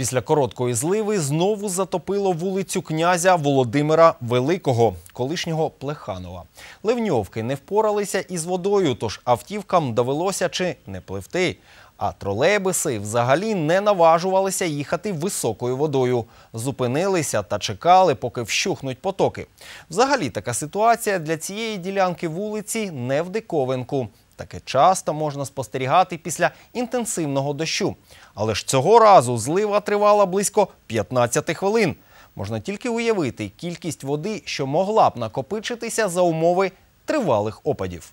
Після короткої зливи знову затопило вулицю князя Володимира Великого, колишнього Плеханова. Ливньовки не впоралися із водою, тож автівкам довелося чи не пливти. А тролейбуси взагалі не наважувалися їхати високою водою, зупинилися та чекали, поки вщухнуть потоки. Взагалі, така ситуація для цієї ділянки вулиці не в диковинку. Таке часто можна спостерігати після інтенсивного дощу. Але ж цього разу злива тривала близько 15 хвилин. Можна тільки уявити кількість води, що могла б накопичитися за умови тривалих опадів.